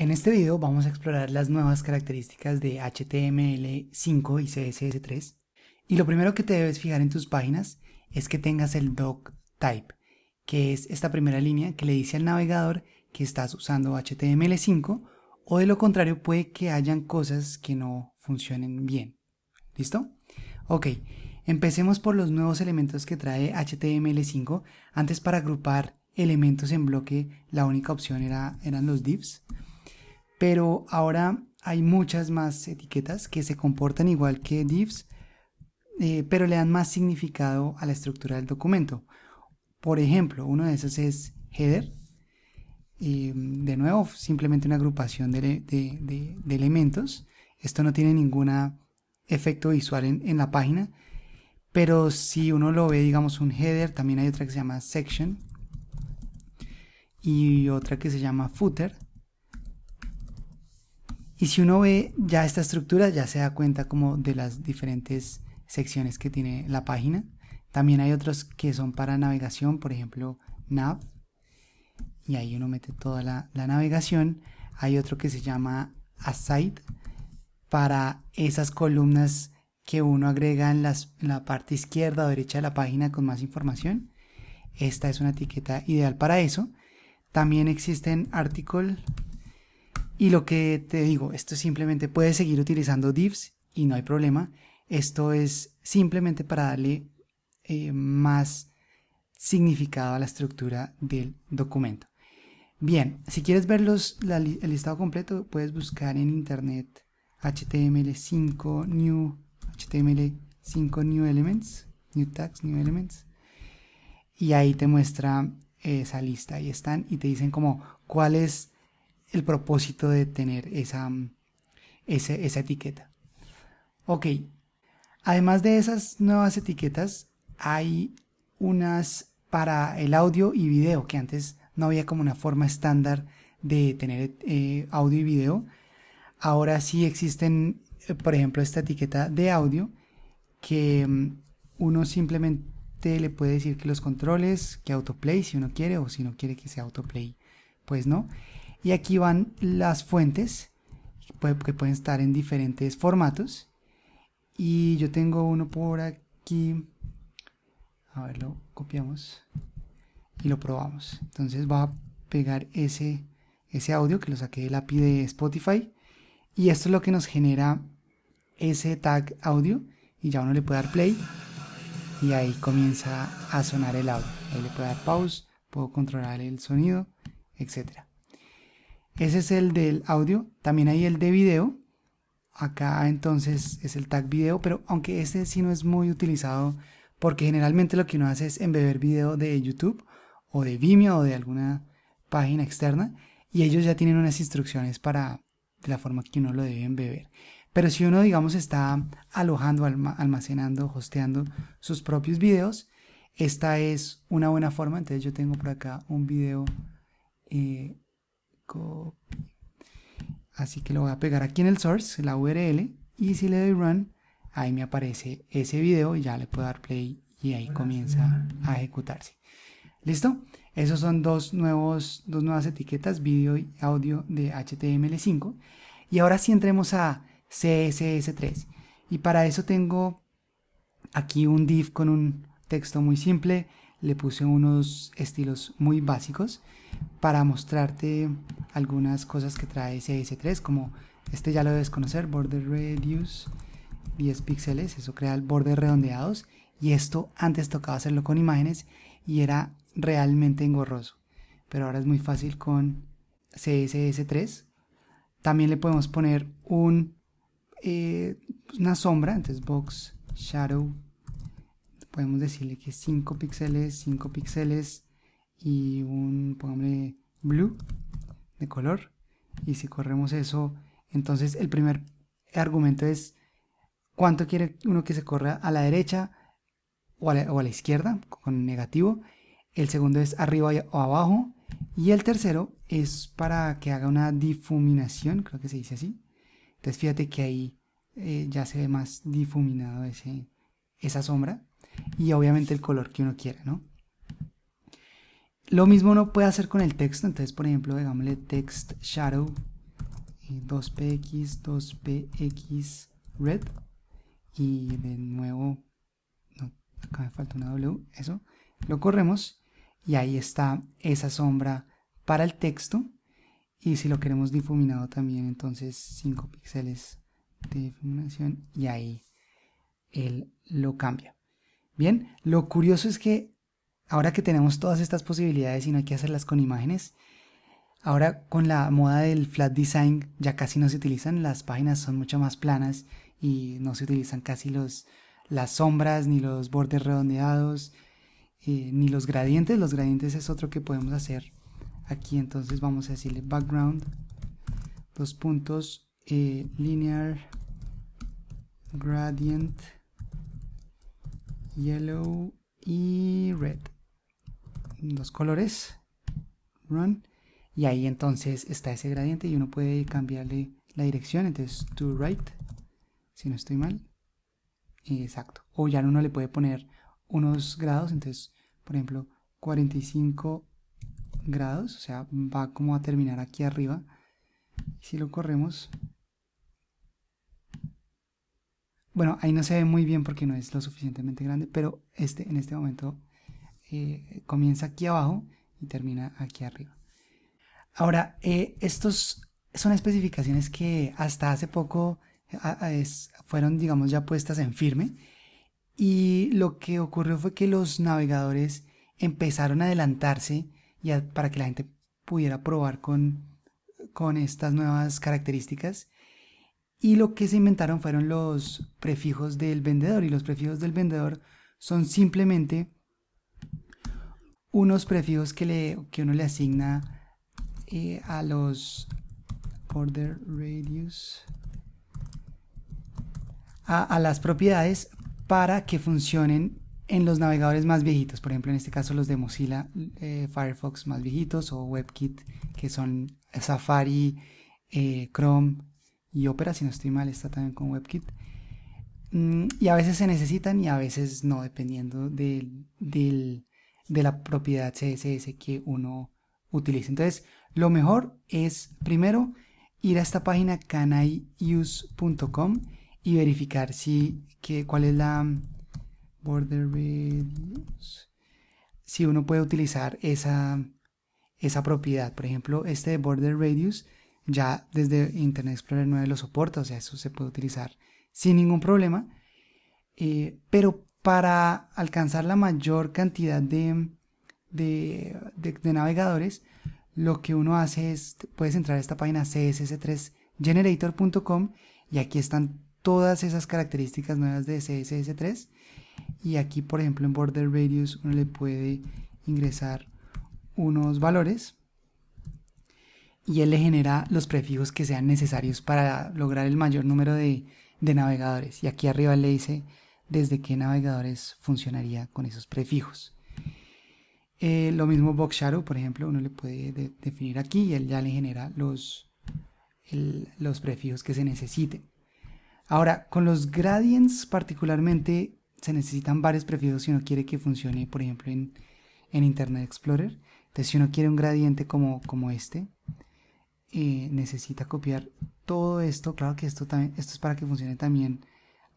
En este video vamos a explorar las nuevas características de HTML5 y CSS3 y lo primero que te debes fijar en tus páginas es que tengas el doc type, que es esta primera línea que le dice al navegador que estás usando HTML5 o de lo contrario puede que hayan cosas que no funcionen bien. ¿Listo? Ok, empecemos por los nuevos elementos que trae HTML5. Antes para agrupar elementos en bloque la única opción era, eran los divs pero ahora hay muchas más etiquetas que se comportan igual que divs, eh, pero le dan más significado a la estructura del documento. Por ejemplo, uno de esos es header. y eh, de nuevo, simplemente una agrupación de, elementos. Esto no tiene ningún efecto visual en, en la página, pero si uno lo ve, digamos, un header, también hay otra que se llama section y otra que se llama footer y si uno ve ya esta estructura, ya se da cuenta como de las diferentes secciones que tiene la página. También hay otros que son para navegación, por ejemplo, nav. Y ahí uno mete toda la, navegación. Hay otro que se llama aside para esas columnas que uno agrega en, en la parte izquierda o derecha de la página con más información. Esta es una etiqueta ideal para eso. También existen article y lo que te digo, esto simplemente puedes seguir utilizando divs y no hay problema. Esto es simplemente para darle eh, más significado a la estructura del documento. Bien, si quieres ver el listado completo, puedes buscar en internet HTML5 new HTML5 new elements, new tags, new elements y ahí te muestra esa lista, ahí están y te dicen como cuál es el propósito de tener mm, esa, etiqueta. Ok, además de esas nuevas etiquetas, hay unas para el audio y video, que antes no había como una forma estándar de tener eh, audio y video. Ahora sí existen, eh, por ejemplo, esta etiqueta de audio que mm, uno simplemente le puede decir que los controles, que autoplay si uno quiere o si no quiere que sea autoplay, pues no. Y aquí van las fuentes que pueden estar en diferentes formatos. Y yo tengo uno por aquí. A ver, lo copiamos y lo probamos. Entonces va a pegar ese, ese audio que lo saqué del API de Spotify. Y esto es lo que nos genera ese tag audio. Y ya uno le puede dar play. Y ahí comienza a sonar el audio. Ahí le puede dar pause, puedo controlar el sonido, etcétera. Ese es el del audio. También hay el de video. Acá entonces es el tag video, pero aunque este sí no es muy utilizado porque generalmente lo que uno hace es embeber video de YouTube o de Vimeo o de alguna página externa y ellos ya tienen unas instrucciones para de la forma que uno lo debe embeber. Pero si uno, digamos, está alojando, almacenando, hosteando sus propios videos, esta es una buena forma. Entonces yo tengo por acá un video eh, Así que lo voy a pegar aquí en el source, la URL, y si le doy run, ahí me aparece ese video y ya le puedo dar play y ahí comienza a ejecutarse. ¿Listo? Esos son dos, nuevos, dos nuevas etiquetas, video y audio de HTML5. Y ahora sí entremos a CSS3. Y para eso tengo aquí un div con un texto muy simple le puse unos estilos muy básicos para mostrarte algunas cosas que trae css 3 como este ya lo debes conocer, border radius 10 píxeles, eso crea el borde redondeados y esto antes tocaba hacerlo con imágenes y era realmente engorroso pero ahora es muy fácil con CSS3 también le podemos poner un eh, una sombra, antes box shadow podemos decirle que 5 píxeles, 5 píxeles y un, pongámosle, blue de color. Y si corremos eso, entonces el primer argumento es cuánto quiere uno que se corra a la derecha o a la, izquierda con negativo. El segundo es arriba o abajo. Y el tercero es para que haga una difuminación, creo que se dice así. Entonces fíjate que ahí eh, ya se ve más difuminado ese, esa sombra y obviamente el color que uno quiera, ¿no? Lo mismo uno puede hacer con el texto, entonces por ejemplo, digámosle text shadow 2px, eh, 2px red y de nuevo, no, acá me falta una W, eso, lo corremos y ahí está esa sombra para el texto y si lo queremos difuminado también entonces 5 píxeles de difuminación y ahí él lo cambia. Bien, lo curioso es que ahora que tenemos todas estas posibilidades y no hay que hacerlas con imágenes, ahora con la moda del flat design ya casi no se utilizan, las páginas son mucho más planas y no se utilizan casi los, las sombras ni los bordes redondeados. Eh, ni los gradientes, los gradientes es otro que podemos hacer aquí entonces vamos a decirle background dos puntos eh, linear gradient yellow y red. Dos colores. Run. Y ahí entonces está ese gradiente y uno puede cambiarle la dirección. Entonces to right, si no estoy mal. Exacto. O ya uno le puede poner unos grados. Entonces, por ejemplo, 45 grados. O sea, va como a terminar aquí arriba. si lo corremos, bueno, ahí no se ve muy bien porque no es lo suficientemente grande, pero este en este momento eh, comienza aquí abajo y termina aquí arriba. Ahora, eh, estos son especificaciones que hasta hace poco fueron, digamos, ya puestas en firme. Y lo que ocurrió fue que los navegadores empezaron a adelantarse para que la gente pudiera probar con estas nuevas características y lo que se inventaron fueron los prefijos del vendedor. Y los prefijos del vendedor son simplemente unos prefijos que, le, que uno le asigna eh, a los order radius a, las propiedades para que funcionen en los navegadores más viejitos, por ejemplo en este caso los de Mozilla eh, Firefox más viejitos o WebKit que son Safari, eh, Chrome, y Opera, si no estoy mal, está también con WebKit. Mm, y a veces se necesitan y a veces no, dependiendo de la propiedad CSS que uno utilice. Entonces, lo mejor es primero ir a esta página caniuse.com y verificar si cuál es la mm, border radius, si uno puede utilizar esa, esa propiedad. Por ejemplo, este border radius ya desde Internet Explorer 9 lo soporta, o sea, eso se puede utilizar sin ningún problema. Eh, pero para alcanzar la mayor cantidad de, navegadores, lo que uno hace es, puedes entrar a esta página css3generator.com y aquí están todas esas características nuevas de CSS3 y aquí por ejemplo en border radius uno le puede ingresar unos valores y él le genera los prefijos que sean necesarios para lograr el mayor número de, navegadores. Y aquí arriba le dice desde qué navegadores funcionaría con esos prefijos. Eh, lo mismo Box Shadow, por ejemplo, uno le puede definir aquí y él ya le genera los, los prefijos que se necesiten. Ahora, con los gradients particularmente se necesitan varios prefijos si uno quiere que funcione, por ejemplo, en, Internet Explorer. Entonces, si uno quiere un gradiente como, como este, necesita copiar todo esto. Claro que esto también, esto es para que funcione también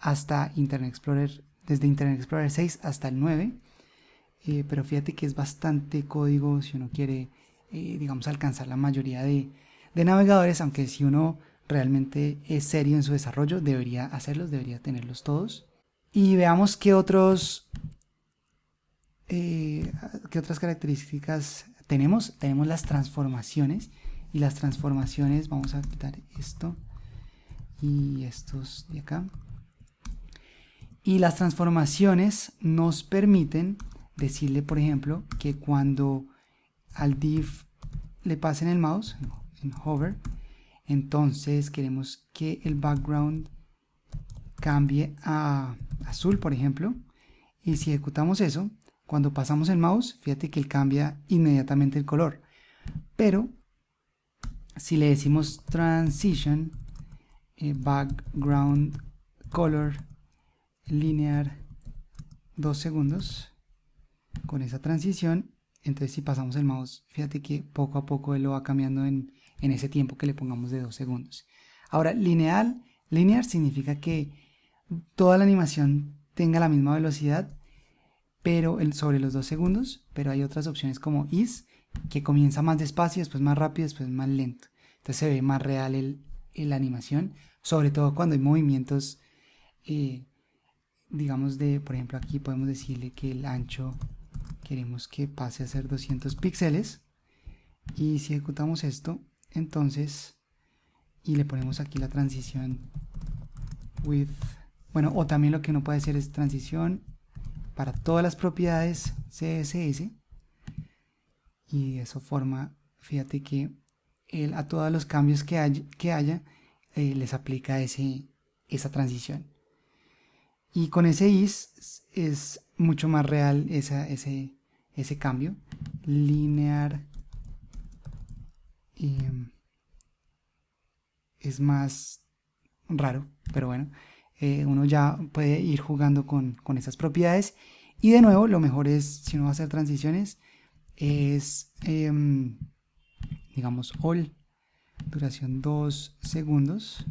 hasta Internet Explorer, desde Internet Explorer 6 hasta el 9. Eh, pero fíjate que es bastante código si uno quiere, eh, digamos, alcanzar la mayoría de, navegadores, aunque si uno realmente es serio en su desarrollo, debería hacerlos, debería tenerlos todos. Y veamos qué otros eh, qué otras características tenemos. Tenemos las transformaciones y las transformaciones vamos a quitar esto y estos de acá y las transformaciones nos permiten decirle por ejemplo que cuando al div le pasen el mouse en hover entonces queremos que el background cambie a azul por ejemplo y si ejecutamos eso cuando pasamos el mouse fíjate que cambia inmediatamente el color pero si le decimos transition, eh, background color linear 2 segundos, con esa transición, entonces si pasamos el mouse, fíjate que poco a poco él lo va cambiando en, ese tiempo que le pongamos de 2 segundos. Ahora, lineal, linear significa que toda la animación tenga la misma velocidad, pero sobre los 2 segundos, pero hay otras opciones como is, que comienza más despacio, después más rápido, después más lento. Entonces se ve más real el, la animación, sobre todo cuando hay movimientos, eh, digamos de, por ejemplo aquí podemos decirle que el ancho queremos que pase a ser 200 píxeles y si ejecutamos esto, entonces, y le ponemos aquí la transición with, bueno, o también lo que uno puede hacer es transición para todas las propiedades CSS y de esa forma, fíjate que él a todos los cambios que, que haya eh, les aplica ese, esa transición. Y con ese is es mucho más real ese, ese cambio. Linear em, es más raro, pero bueno, eh, uno ya puede ir jugando con, con esas propiedades. Y de nuevo, lo mejor es, si uno va a hacer transiciones, es, em, digamos, all, duración 2 segundos,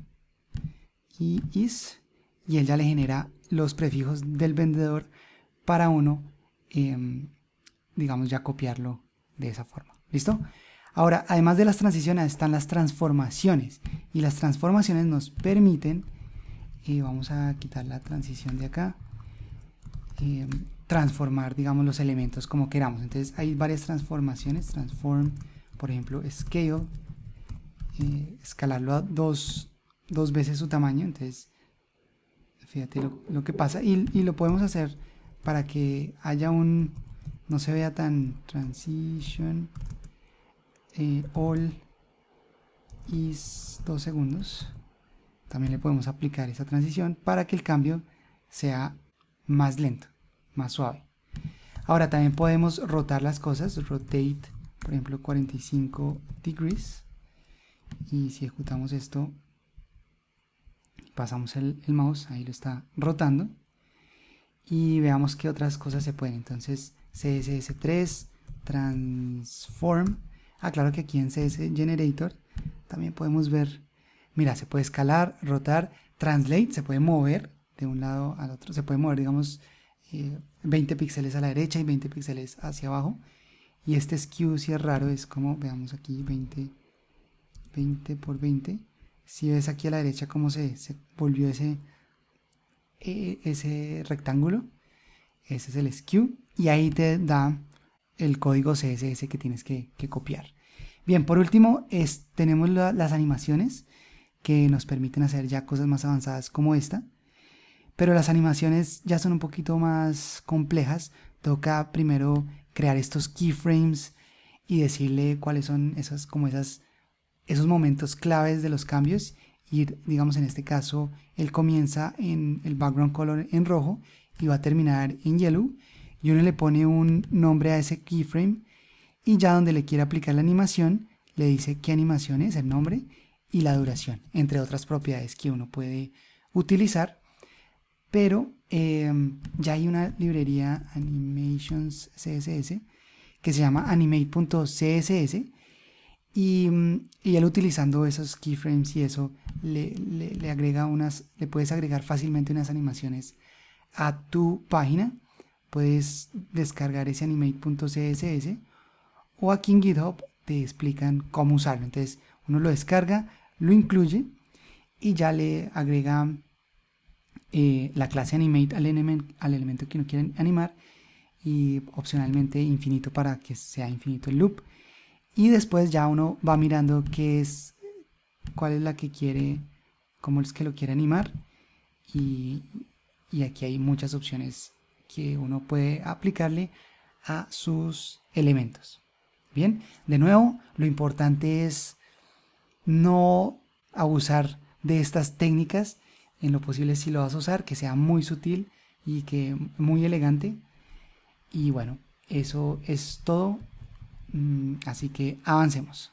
y is, y él ya le genera los prefijos del vendedor para uno, em, digamos, ya copiarlo de esa forma. ¿Listo? Ahora, además de las transiciones, están las transformaciones. Y las transformaciones nos permiten, y eh, vamos a quitar la transición de acá, em, transformar, digamos, los elementos como queramos. Entonces hay varias transformaciones, transform, por ejemplo, scale, eh, escalarlo a dos, dos, veces su tamaño, entonces fíjate lo, que pasa y, lo podemos hacer para que haya un, no se vea tan transition, eh, all is dos segundos, también le podemos aplicar esa transición para que el cambio sea más lento más suave. Ahora también podemos rotar las cosas, rotate, por ejemplo, 45 degrees. Y si ejecutamos esto, pasamos el, mouse, ahí lo está rotando. Y veamos qué otras cosas se pueden. Entonces, CSS3, Transform. Ah, claro que aquí en CSS Generator también podemos ver, mira, se puede escalar, rotar, translate, se puede mover de un lado al otro, se puede mover, digamos, 20 píxeles a la derecha y 20 píxeles hacia abajo. Y este skew si es raro, es como, veamos aquí, 20, 20 por 20. Si ves aquí a la derecha cómo se, volvió ese, eh, ese rectángulo, ese es el skew. Y ahí te da el código CSS que tienes que, copiar. Bien, por último, es, tenemos las animaciones que nos permiten hacer ya cosas más avanzadas como esta pero las animaciones ya son un poquito más complejas. Toca primero crear estos keyframes y decirle cuáles son esas, como esas, esos momentos claves de los cambios. Y digamos en este caso, él comienza en el background color en rojo y va a terminar en yellow. Y uno le pone un nombre a ese keyframe y ya donde le quiere aplicar la animación, le dice qué animación es, el nombre y la duración, entre otras propiedades que uno puede utilizar pero em, ya hay una librería Animations CSS que se llama animate.css y, mm, y, él utilizando esos keyframes y eso le, le, agrega unas, le puedes agregar fácilmente unas animaciones a tu página. Puedes descargar ese animate.css o aquí en GitHub te explican cómo usarlo. Entonces uno lo descarga, lo incluye y ya le agrega eh, la clase animate al, elemento que no quieren animar y opcionalmente infinito para que sea infinito el loop y después ya uno va mirando qué es cuál es la que quiere cómo es que lo quiere animar y, y aquí hay muchas opciones que uno puede aplicarle a sus elementos bien de nuevo lo importante es no abusar de estas técnicas en lo posible si lo vas a usar, que sea muy sutil y que muy elegante. Y bueno, eso es todo. Mm, así que avancemos.